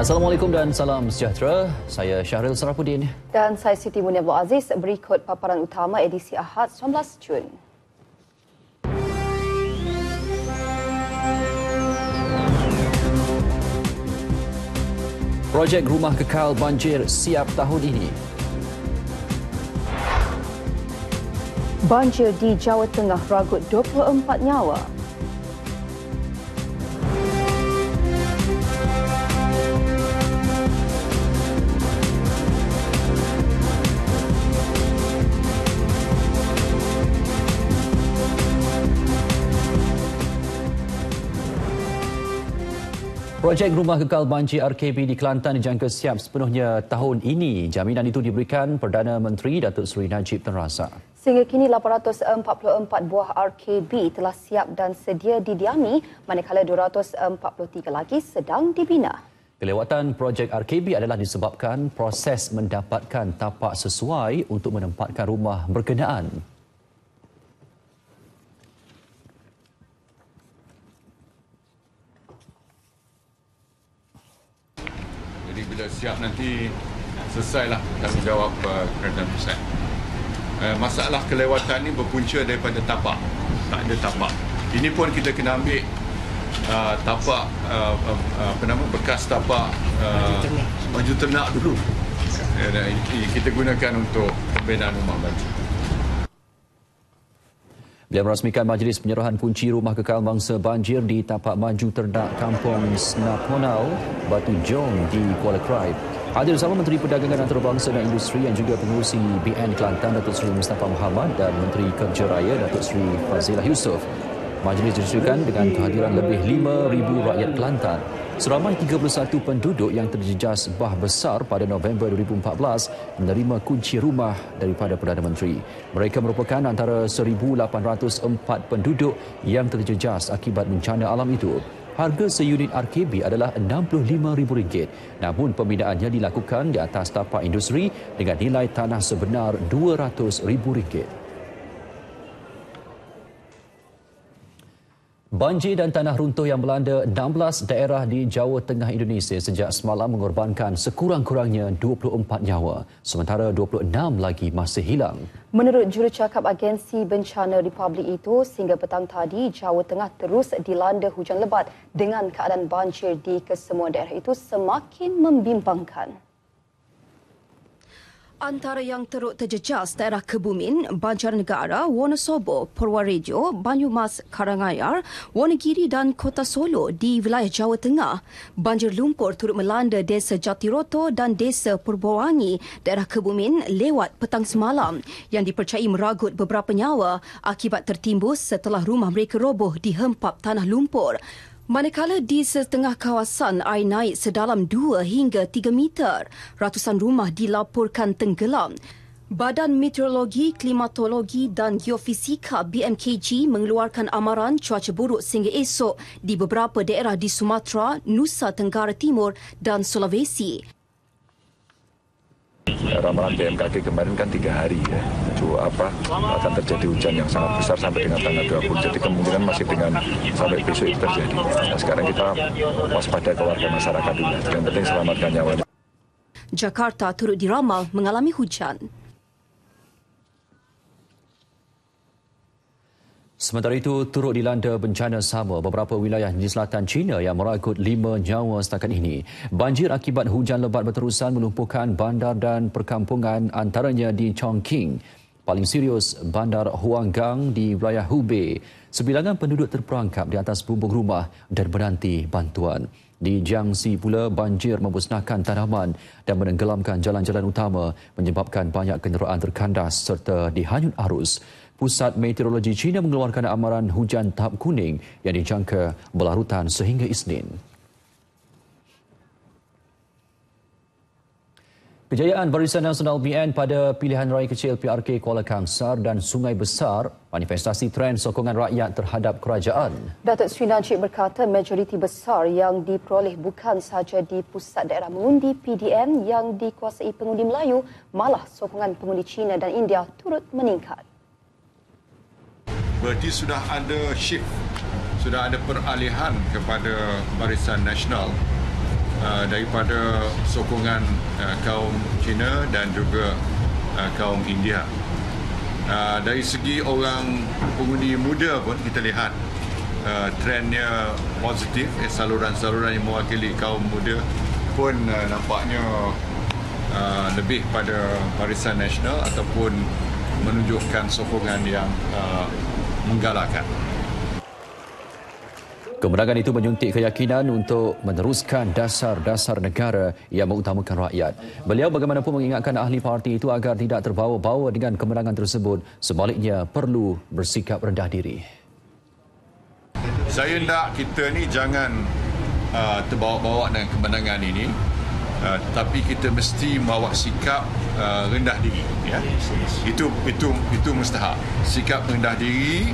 Assalamualaikum dan salam sejahtera. Saya Syahril Sarapudin. Dan saya Siti Munia Abdul Aziz. Berikut paparan utama edisi Ahad 19 Jun. Projek rumah kekal banjir siap tahun ini. Banjir di Jawa Tengah ragut 24 nyawa. Projek Rumah Kekal Banci RKB di Kelantan dijangka siap sepenuhnya tahun ini. Jaminan itu diberikan Perdana Menteri Datuk Seri Najib Tan Razak. Sehingga kini 844 buah RKB telah siap dan sedia didiami manakala 243 lagi sedang dibina. Kelewatan projek RKB adalah disebabkan proses mendapatkan tapak sesuai untuk menempatkan rumah berkenaan. siap nanti selesai lah tanggungjawab uh, kerajaan pusat. Uh, masalah kelewatan ini berpunca daripada tapak. Tak ada tapak. Ini pun kita kena ambil uh, tapak, uh, uh, uh apa nama, bekas tapak uh, baju ternak dulu. Ya, kita gunakan untuk pembinaan rumah baju. Beliau merasmikan majlis penyerahan kunci rumah kekal mangsa banjir di tapak maju terdak kampung Snaponau, Batu Jong di Kuala Krai. Hadir sama Menteri Perdagangan Antarabangsa dan Industri yang juga pengurusi BN Kelantan, Datuk Seri Mustafa Muhammad dan Menteri Kerja Raya, Datuk Seri Fazilah Yusof. Majlis disusulkan dengan kehadiran lebih 5,000 rakyat Kelantan Seramai 31 penduduk yang terjejas bah besar pada November 2014 menerima kunci rumah daripada Perdana Menteri. Mereka merupakan antara 1,804 penduduk yang terjejas akibat bencana alam itu. Harga seunit RKB adalah RM65,000 namun pembinaannya dilakukan di atas tapak industri dengan nilai tanah sebenar RM200,000. Banjir dan tanah runtuh yang melanda 16 daerah di Jawa Tengah Indonesia sejak semalam mengorbankan sekurang-kurangnya 24 nyawa, sementara 26 lagi masih hilang. Menurut jurucakap agensi bencana Republik itu, sehingga petang tadi Jawa Tengah terus dilanda hujan lebat dengan keadaan banjir di kesemua daerah itu semakin membimbangkan. Antara yang teruk terjejas daerah Kebumin, Banjarnegara, Wonosobo, Purworejo, Banyumas, Karangayar, Wonogiri dan Kota Solo di wilayah Jawa Tengah. Banjir lumpur turut melanda desa Jatiroto dan desa Purbowangi, daerah Kebumin lewat petang semalam yang dipercayai meragut beberapa nyawa akibat tertimbus setelah rumah mereka roboh dihempap tanah lumpur. Manakala di setengah kawasan air naik sedalam 2 hingga 3 meter, ratusan rumah dilaporkan tenggelam. Badan Meteorologi, Klimatologi dan Geofisika BMKG mengeluarkan amaran cuaca buruk sehingga esok di beberapa daerah di Sumatera, Nusa Tenggara Timur dan Sulawesi ramalan BMKG kemarin kan tiga hari ya. Cua apa akan terjadi hujan yang sangat besar sampai dengan tanggal 20. Jadi kemungkinan masih dengan sampai besok itu terjadi. Nah, sekarang kita waspada ke warga masyarakat dulu. Yang penting selamatkan nyawa. Jakarta turut diramal mengalami hujan. Sementara itu, turut dilanda bencana sama beberapa wilayah di selatan China yang meragut lima nyawa setakat ini. Banjir akibat hujan lebat berterusan melumpuhkan bandar dan perkampungan antaranya di Chongqing. Paling serius, bandar Huanggang di wilayah Hubei. Sebilangan penduduk terperangkap di atas bumbung rumah dan menanti bantuan. Di Jiangxi pula, banjir memusnahkan tanaman dan menenggelamkan jalan-jalan utama menyebabkan banyak kenderaan terkandas serta dihanyut arus. Pusat Meteorologi China mengeluarkan amaran hujan tahap kuning yang dijangka berlarutan sehingga Isnin. Kejayaan Barisan Nasional BN pada pilihan raya kecil PRK Kuala Kangsar dan Sungai Besar manifestasi tren sokongan rakyat terhadap kerajaan. Datuk Sri Najib berkata majoriti besar yang diperoleh bukan sahaja di pusat daerah mengundi PDM yang dikuasai pengundi Melayu malah sokongan pengundi China dan India turut meningkat berarti sudah ada shift sudah ada peralihan kepada barisan nasional uh, daripada sokongan uh, kaum Cina dan juga uh, kaum India uh, dari segi orang pengundi muda pun kita lihat uh, trendnya positif eh, saluran-saluran yang mewakili kaum muda pun uh, nampaknya uh, lebih pada barisan nasional ataupun menunjukkan sokongan yang uh, menggalakkan. Kemenangan itu menyuntik keyakinan untuk meneruskan dasar-dasar negara yang mengutamakan rakyat. Beliau bagaimanapun mengingatkan ahli parti itu agar tidak terbawa-bawa dengan kemenangan tersebut. Sebaliknya perlu bersikap rendah diri. Saya nak kita ni jangan uh, terbawa-bawa dengan kemenangan ini. Uh, tapi kita mesti bawa sikap uh, rendah diri ya yes, itu itu itu mustahak sikap rendah diri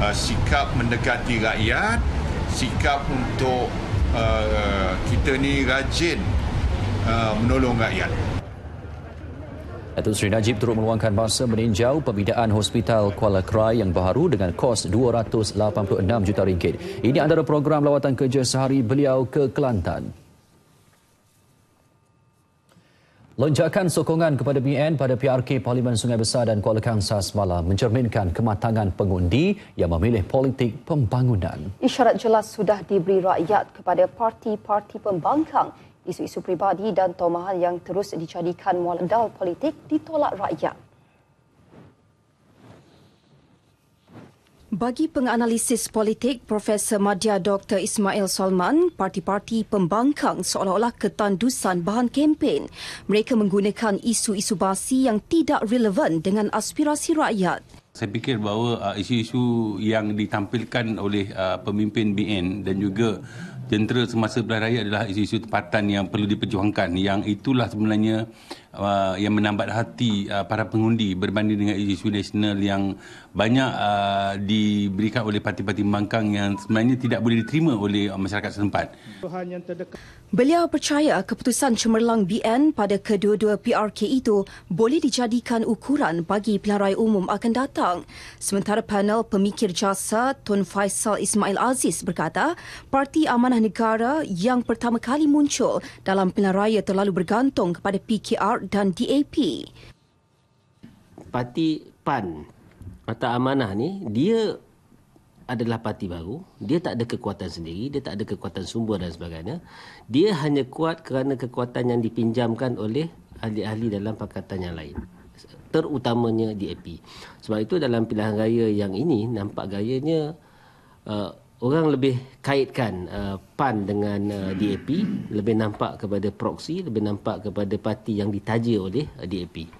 uh, sikap mendekati rakyat sikap untuk uh, kita ni rajin uh, menolong rakyat Datuk Seri Najib turut meluangkan masa meninjau pembinaan Hospital Kuala Krai yang baru dengan kos 286 juta ringgit. Ini antara program lawatan kerja sehari beliau ke Kelantan. Lonjakan sokongan kepada BN pada PRK Parlimen Sungai Besar dan Kuala Kangsar semalam mencerminkan kematangan pengundi yang memilih politik pembangunan. Isyarat jelas sudah diberi rakyat kepada parti-parti pembangkang. Isu-isu pribadi dan tomahan yang terus dijadikan modal politik ditolak rakyat. Bagi penganalisis politik Profesor Madya Dr. Ismail Salman, parti-parti pembangkang seolah-olah ketandusan bahan kempen. Mereka menggunakan isu-isu basi yang tidak relevan dengan aspirasi rakyat. Saya fikir bahawa uh, isu-isu yang ditampilkan oleh uh, pemimpin BN dan juga jentera semasa rakyat adalah isu-isu tempatan yang perlu diperjuangkan. Yang itulah sebenarnya uh, yang menambat hati uh, para pengundi berbanding dengan isu nasional yang banyak uh, diberikan oleh parti-parti membangkang yang sebenarnya tidak boleh diterima oleh uh, masyarakat setempat. Beliau percaya keputusan cemerlang BN pada kedua-dua PRK itu boleh dijadikan ukuran bagi pelarai umum akan datang. Sementara panel pemikir jasa Tun Faisal Ismail Aziz berkata, Parti Amanah Negara yang pertama kali muncul dalam pilihan raya terlalu bergantung kepada PKR Support dan DAP. Parti PAN atau Amanah ni dia adalah parti baru. Dia tak ada kekuatan sendiri, dia tak ada kekuatan sumber dan sebagainya. Dia hanya kuat kerana kekuatan yang dipinjamkan oleh ahli-ahli dalam pakatan yang lain. Terutamanya DAP. Sebab itu dalam pilihan raya yang ini nampak gayanya uh, orang lebih kaitkan uh, PAN dengan uh, DAP lebih nampak kepada proksi lebih nampak kepada parti yang ditaja oleh uh, DAP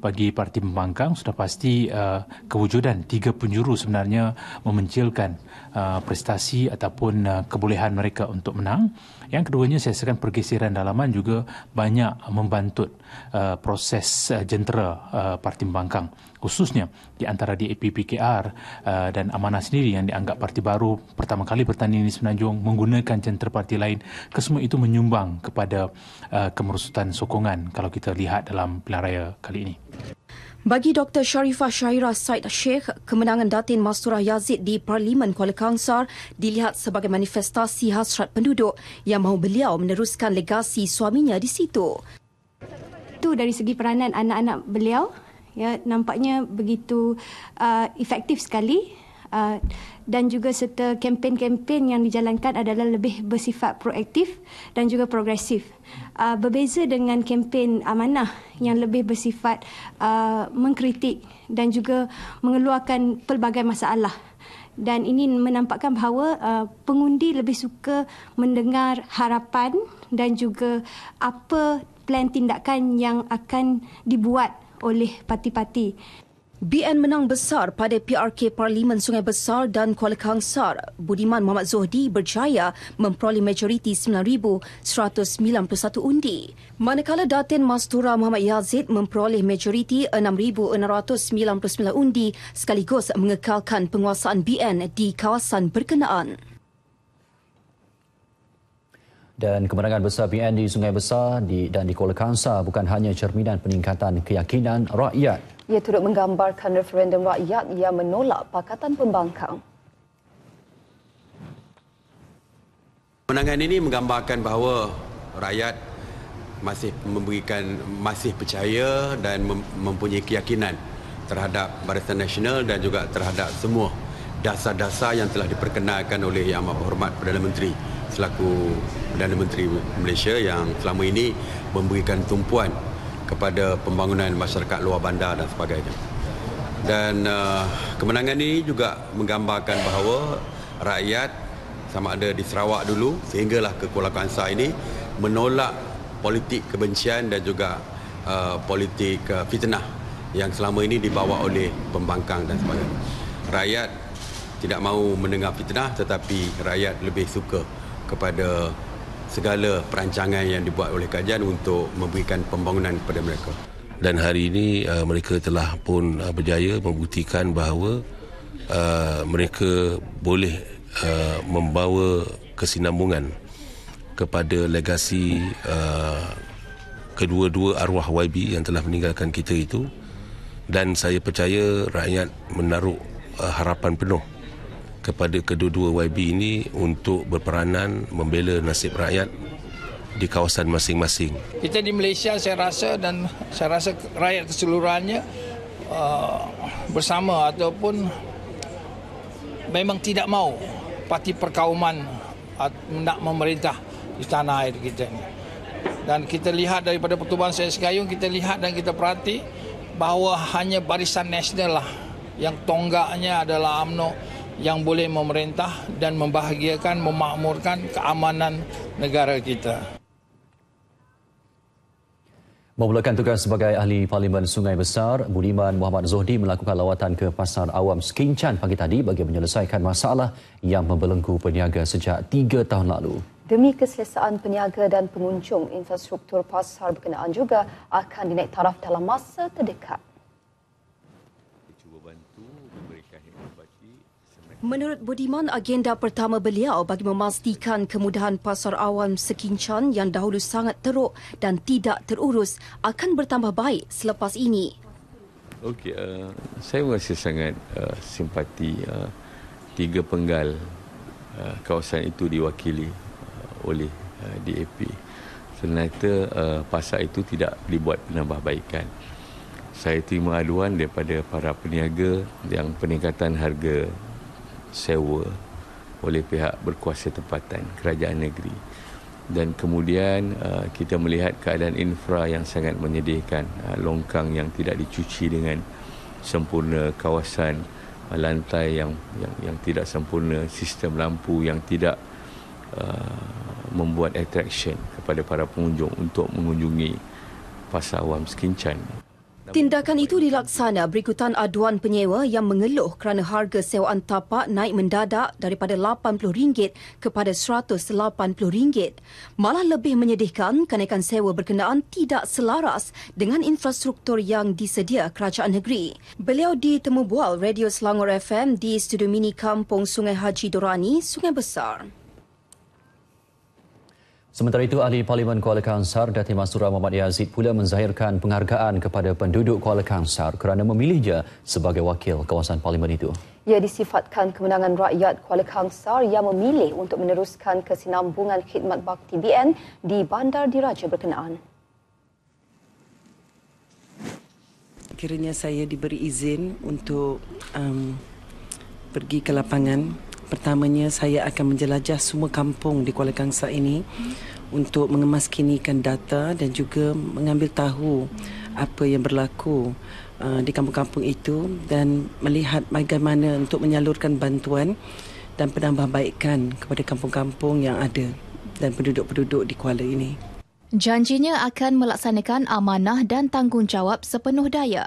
bagi parti pembangkang sudah pasti uh, kewujudan tiga penjuru sebenarnya memencilkan uh, prestasi ataupun uh, kebolehan mereka untuk menang yang keduanya saya rasakan pergeseran dalaman juga banyak membantut uh, proses uh, jentera uh, parti pembangkang khususnya di antara di APPKR uh, dan Amanah sendiri yang dianggap parti baru pertama kali bertanding di Semenanjung menggunakan jentera parti lain kesemua itu menyumbang kepada uh, kemerosotan sokongan kalau kita lihat dalam pilihan raya kali ini. Bagi Dr. Sharifah Syairah Said Sheikh, kemenangan Datin Masturah Yazid di Parlimen Kuala Kangsar dilihat sebagai manifestasi hasrat penduduk yang mahu beliau meneruskan legasi suaminya di situ. Itu dari segi peranan anak-anak beliau ya nampaknya begitu uh, efektif sekali uh, dan juga serta kempen-kempen yang dijalankan adalah lebih bersifat proaktif dan juga progresif uh, berbeza dengan kempen amanah yang lebih bersifat uh, mengkritik dan juga mengeluarkan pelbagai masalah dan ini menampakkan bahawa uh, pengundi lebih suka mendengar harapan dan juga apa plan tindakan yang akan dibuat oleh parti-parti. BN menang besar pada PRK Parlimen Sungai Besar dan Kuala Kangsar. Budiman Muhammad Zohdi berjaya memperoleh majoriti 9,191 undi. Manakala Datin Mastura Muhammad Yazid memperoleh majoriti 6,699 undi sekaligus mengekalkan penguasaan BN di kawasan berkenaan. Dan kemenangan besar BN di Sungai Besar dan di Kuala Kangsar bukan hanya cerminan peningkatan keyakinan rakyat. Ia turut menggambarkan referendum rakyat yang menolak Pakatan Pembangkang. Kemenangan ini menggambarkan bahawa rakyat masih memberikan masih percaya dan mempunyai keyakinan terhadap Barisan Nasional dan juga terhadap semua dasar-dasar yang telah diperkenalkan oleh Yang Amat Berhormat Perdana Menteri selaku Perdana Menteri Malaysia yang selama ini memberikan tumpuan kepada pembangunan masyarakat luar bandar dan sebagainya. Dan uh, kemenangan ini juga menggambarkan bahawa rakyat sama ada di Sarawak dulu sehinggalah ke Kuala Kangsar ini menolak politik kebencian dan juga uh, politik uh, fitnah yang selama ini dibawa oleh pembangkang dan sebagainya. Rakyat tidak mahu mendengar fitnah tetapi rakyat lebih suka kepada segala perancangan yang dibuat oleh kajian untuk memberikan pembangunan kepada mereka. Dan hari ini uh, mereka telah pun uh, berjaya membuktikan bahawa uh, mereka boleh membawa kesinambungan kepada legasi kedua-dua arwah YB yang telah meninggalkan kita itu dan saya percaya rakyat menaruh harapan penuh kepada kedua-dua YB ini untuk berperanan membela nasib rakyat di kawasan masing-masing. Kita di Malaysia saya rasa dan saya rasa rakyat keseluruhannya uh, bersama ataupun memang tidak mahu parti perkauman nak memerintah di tanah air kita ini. Dan kita lihat daripada pertubuhan saya sekayung, kita lihat dan kita perhati bahawa hanya barisan nasional lah yang tonggaknya adalah UMNO yang boleh memerintah dan membahagiakan, memakmurkan keamanan negara kita. Memulakan tugas sebagai ahli Parlimen Sungai Besar, Budiman Muhammad Zohdi melakukan lawatan ke Pasar Awam Skincan pagi tadi bagi menyelesaikan masalah yang membelenggu peniaga sejak tiga tahun lalu. Demi keselesaan peniaga dan pengunjung, infrastruktur pasar berkenaan juga akan dinaik taraf dalam masa terdekat. Menurut Budiman, agenda pertama beliau bagi memastikan kemudahan pasar awam sekincan yang dahulu sangat teruk dan tidak terurus akan bertambah baik selepas ini. Okey, uh, saya masih sangat uh, simpati uh, tiga penggal uh, kawasan itu diwakili uh, oleh uh, DAP. Ternyata uh, pasar itu tidak dibuat penambahbaikan. Saya terima aduan daripada para peniaga yang peningkatan harga sewa oleh pihak berkuasa tempatan kerajaan negeri dan kemudian uh, kita melihat keadaan infra yang sangat menyedihkan uh, longkang yang tidak dicuci dengan sempurna kawasan uh, lantai yang yang, yang tidak sempurna sistem lampu yang tidak Uh, membuat attraction kepada para pengunjung untuk mengunjungi Pasar Awam Sekincan. Tindakan itu dilaksana berikutan aduan penyewa yang mengeluh kerana harga sewaan tapak naik mendadak daripada RM80 kepada RM180. Malah lebih menyedihkan kenaikan sewa berkenaan tidak selaras dengan infrastruktur yang disedia kerajaan negeri. Beliau ditemubual Radio Selangor FM di Studio Mini Kampung Sungai Haji Dorani, Sungai Besar. Sementara itu, Ahli Parlimen Kuala Kangsar, Dati Masura Muhammad Yazid pula menzahirkan penghargaan kepada penduduk Kuala Kangsar kerana memilihnya sebagai wakil kawasan parlimen itu. Ia disifatkan kemenangan rakyat Kuala Kangsar yang memilih untuk meneruskan kesinambungan khidmat bakti BN di Bandar Diraja berkenaan. Kiranya saya diberi izin untuk um, pergi ke lapangan Pertamanya saya akan menjelajah semua kampung di Kuala Kangsa ini hmm. untuk mengemaskinikan data dan juga mengambil tahu apa yang berlaku uh, di kampung-kampung itu dan melihat bagaimana untuk menyalurkan bantuan dan penambahbaikan kepada kampung-kampung yang ada dan penduduk-penduduk di Kuala ini. Janjinya akan melaksanakan amanah dan tanggungjawab sepenuh daya.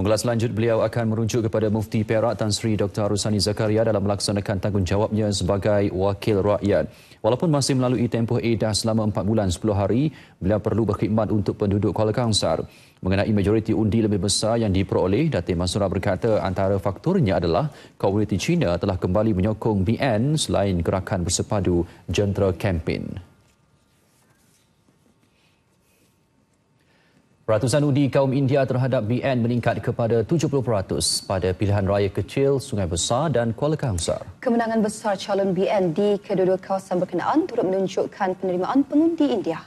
Mengulas lanjut, beliau akan merujuk kepada Mufti Perak Tan Sri Dr. Arusani Zakaria dalam melaksanakan tanggungjawabnya sebagai wakil rakyat. Walaupun masih melalui tempoh edah selama 4 bulan 10 hari, beliau perlu berkhidmat untuk penduduk Kuala Kangsar. Mengenai majoriti undi lebih besar yang diperoleh, Datin Masura berkata antara faktornya adalah komuniti China telah kembali menyokong BN selain gerakan bersepadu jentera kempen. Ratusan undi kaum India terhadap BN meningkat kepada 70% pada pilihan raya kecil Sungai Besar dan Kuala Kangsar. Kemenangan besar calon BN di kedua-dua kawasan berkenaan turut menunjukkan penerimaan pengundi India.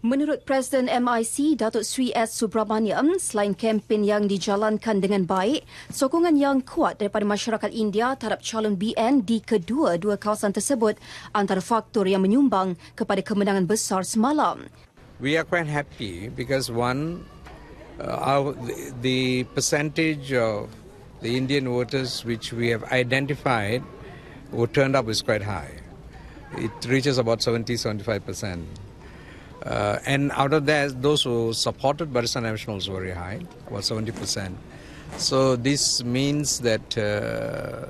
Menurut Presiden MIC Datuk Sri S Subramaniam, selain kempen yang dijalankan dengan baik, sokongan yang kuat daripada masyarakat India terhadap calon BN di kedua-dua kawasan tersebut antara faktor yang menyumbang kepada kemenangan besar semalam. We are quite happy because one uh, our, the percentage of the Indian voters which we have identified who turned up is quite high. It reaches about 70-75% uh, and out of that, those who supported Barisan Nasional was very high, about seventy percent. So this means that uh,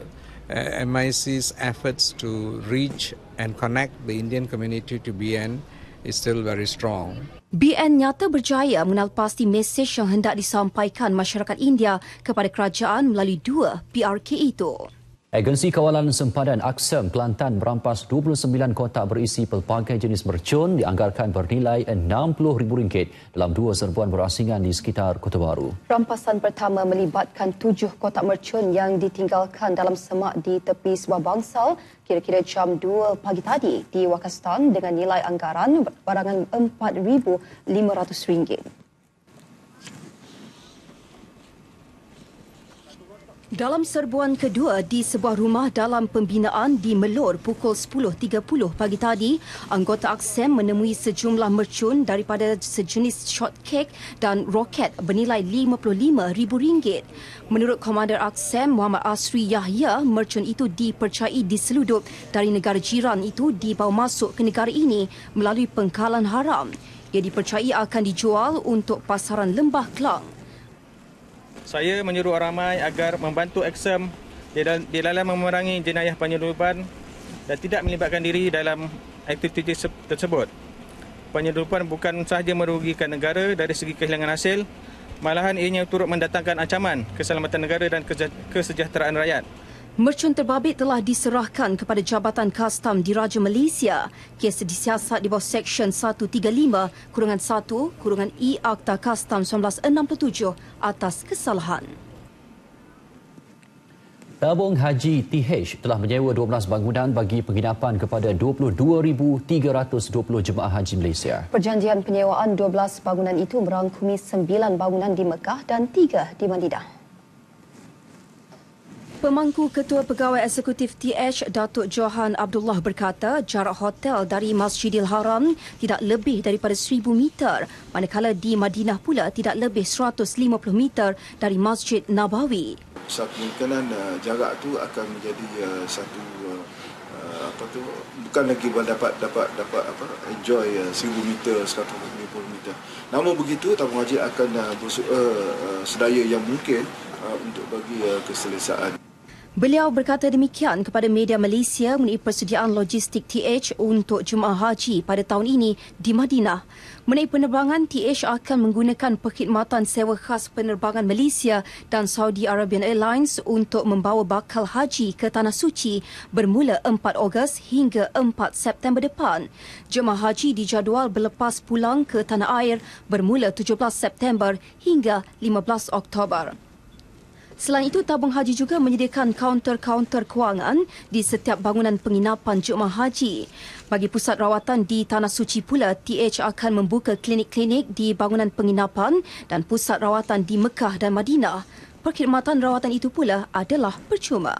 MIC's efforts to reach and connect the Indian community to BN is still very strong. BN nyata berjaya menalpasti mesej yang hendak disampaikan masyarakat India kepada kerajaan melalui dua PRK itu. Agensi Kawalan Sempadan Aksem Kelantan merampas 29 kotak berisi pelbagai jenis mercun dianggarkan bernilai RM60,000 dalam dua serbuan berasingan di sekitar Kota Baru. Rampasan pertama melibatkan tujuh kotak mercun yang ditinggalkan dalam semak di tepi sebuah bangsal kira-kira jam 2 pagi tadi di Wakastan dengan nilai anggaran barangan RM4,500. Dalam serbuan kedua di sebuah rumah dalam pembinaan di Melor pukul 10.30 pagi tadi, anggota Aksem menemui sejumlah mercun daripada sejenis shortcake dan roket bernilai RM55,000. Menurut Komander Aksem Muhammad Asri Yahya, mercun itu dipercayai diseludup dari negara jiran itu dibawa masuk ke negara ini melalui pengkalan haram. Ia dipercayai akan dijual untuk pasaran Lembah Kelang saya menyuruh orang ramai agar membantu eksem di dalam memerangi jenayah penyeludupan dan tidak melibatkan diri dalam aktiviti tersebut. Penyeludupan bukan sahaja merugikan negara dari segi kehilangan hasil, malahan ianya turut mendatangkan ancaman keselamatan negara dan kesejahteraan rakyat. Merchant terbabit telah diserahkan kepada Jabatan Kastam di Raja Malaysia. Kes disiasat di bawah Seksyen 135 kurungan 1 kurungan E Akta Kastam 1967 atas kesalahan. Tabung Haji TH telah menyewa 12 bangunan bagi penginapan kepada 22,320 jemaah haji Malaysia. Perjanjian penyewaan 12 bangunan itu merangkumi 9 bangunan di Mekah dan 3 di Madinah. Pemangku Ketua Pegawai Eksekutif TH Datuk Johan Abdullah berkata jarak hotel dari Masjidil Haram tidak lebih daripada 1000 meter manakala di Madinah pula tidak lebih 150 meter dari Masjid Nabawi. Satu kemungkinan uh, eh, jarak tu akan menjadi eh, satu eh, apa tu bukan lagi dapat dapat dapat apa enjoy uh, 1000 meter 150 meter. Namun begitu tabung haji akan uh, sedaya yang mungkin untuk bagi keselesaan. Beliau berkata demikian kepada media Malaysia mengenai persediaan logistik TH untuk Jemaah Haji pada tahun ini di Madinah. Mengenai penerbangan, TH akan menggunakan perkhidmatan sewa khas penerbangan Malaysia dan Saudi Arabian Airlines untuk membawa bakal haji ke Tanah Suci bermula 4 Ogos hingga 4 September depan. Jemaah haji dijadual berlepas pulang ke Tanah Air bermula 17 September hingga 15 Oktober. Selain itu, Tabung Haji juga menyediakan kaunter-kaunter kewangan di setiap bangunan penginapan jemaah Haji. Bagi pusat rawatan di Tanah Suci pula, TH akan membuka klinik-klinik di bangunan penginapan dan pusat rawatan di Mekah dan Madinah. Perkhidmatan rawatan itu pula adalah percuma.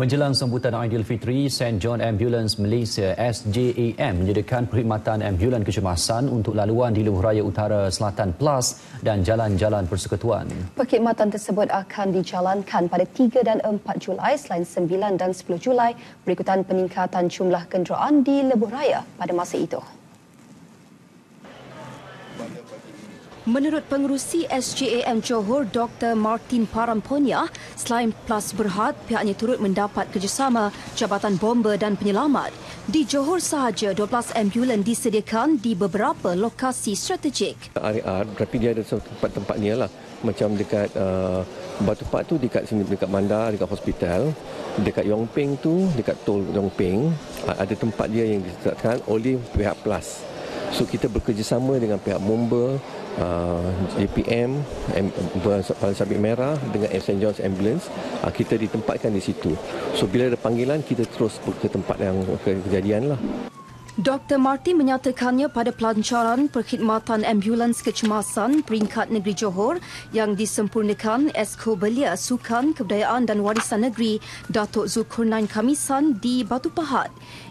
Menjelang sambutan Fitri, St. John Ambulance Malaysia SJAM menyediakan perkhidmatan ambulans kecemasan untuk laluan di Lubuh Raya Utara Selatan Plus dan jalan-jalan persekutuan. Perkhidmatan tersebut akan dijalankan pada 3 dan 4 Julai selain 9 dan 10 Julai berikutan peningkatan jumlah kenderaan di Lubuh Raya pada masa itu. Menurut pengurusi SJAM Johor Dr. Martin Paramponia, selain Plus Berhad, pihaknya turut mendapat kerjasama Jabatan Bomber dan Penyelamat. Di Johor sahaja, 12 ambulans disediakan di beberapa lokasi strategik. RR, ah, tapi dia ada tempat ni lah. Macam dekat uh, ah, Batu Pak tu dekat sini dekat bandar dekat hospital dekat Yongping tu dekat tol Yongping ah, ada tempat dia yang disediakan oleh pihak Plus. So kita bekerjasama dengan pihak Mumba, JPM uh, Pasal Sabit Merah dengan St. John's Ambulance uh, kita ditempatkan di situ. So bila ada panggilan kita terus ke tempat yang kejadian lah. Dr. Martin menyatakannya pada pelancaran perkhidmatan ambulans kecemasan peringkat negeri Johor yang disempurnakan Esko Belia Sukan Kebudayaan dan Warisan Negeri Datuk Zulkarnain Kamisan di Batu Pahat.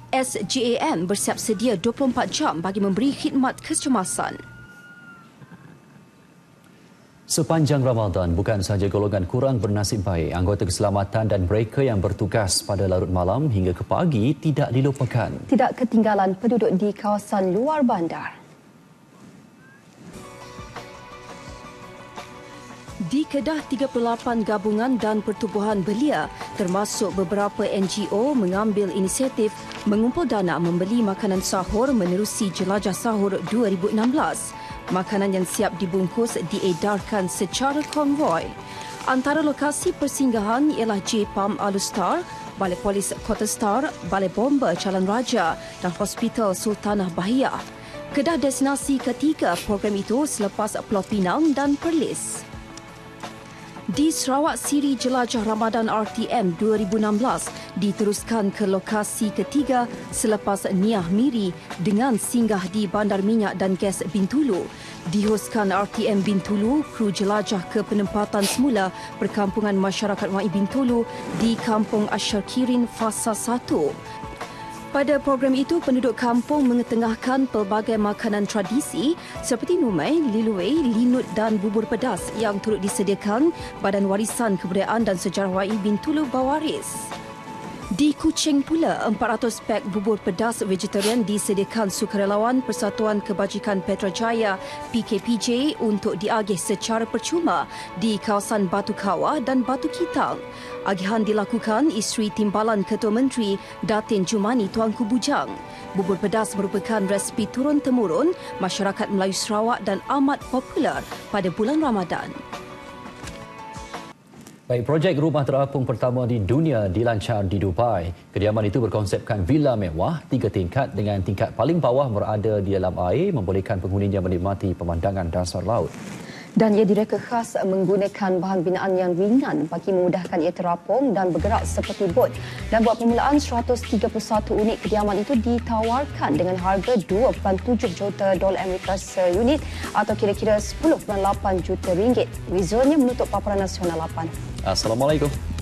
SJAM bersiap sedia 24 jam bagi memberi khidmat kecemasan. Sepanjang Ramadan, bukan sahaja golongan kurang bernasib baik, anggota keselamatan dan mereka yang bertugas pada larut malam hingga ke pagi tidak dilupakan. Tidak ketinggalan penduduk di kawasan luar bandar. Di Kedah 38 gabungan dan pertubuhan belia, termasuk beberapa NGO mengambil inisiatif mengumpul dana membeli makanan sahur menerusi jelajah sahur 2016. Makanan yang siap dibungkus diedarkan secara konvoi. Antara lokasi persinggahan ialah J-Pam Alustar, Balai Polis Kota Star, Balai Bomba Jalan Raja dan Hospital Sultanah Bahia. Kedah destinasi ketiga program itu selepas Pulau Pinang dan Perlis. Di Sarawak Siri Jelajah Ramadan RTM 2016 diteruskan ke lokasi ketiga selepas Niah Miri dengan singgah di Bandar Minyak dan Gas Bintulu. Dihoskan RTM Bintulu, kru jelajah ke penempatan semula perkampungan masyarakat Wai Bintulu di Kampung Asyarkirin Fasa 1. Pada program itu, penduduk kampung mengetengahkan pelbagai makanan tradisi seperti numai, liluai, linut dan bubur pedas yang turut disediakan Badan Warisan Kebudayaan dan Sejarah Wai Bintulu Bawaris. Di Kuching pula, 400 pek bubur pedas vegetarian disediakan sukarelawan Persatuan Kebajikan Petrojaya PKPJ untuk diagih secara percuma di kawasan Batu Kawah dan Batu Kitang. Agihan dilakukan isteri Timbalan Ketua Menteri Datin Jumani Tuanku Bujang. Bubur pedas merupakan resipi turun-temurun masyarakat Melayu Sarawak dan amat popular pada bulan Ramadan. Baik, projek rumah terapung pertama di dunia dilancar di Dubai. Kediaman itu berkonsepkan villa mewah tiga tingkat dengan tingkat paling bawah berada di dalam air membolehkan penghuninya menikmati pemandangan dasar laut. Dan ia direka khas menggunakan bahan binaan yang ringan bagi memudahkan ia terapung dan bergerak seperti bot. Dan buat permulaan, 131 unit kediaman itu ditawarkan dengan harga 2.7 juta dolar Amerika seunit atau kira-kira 10.8 juta ringgit. Wizulnya menutup paparan nasional 8. Assalamualaikum.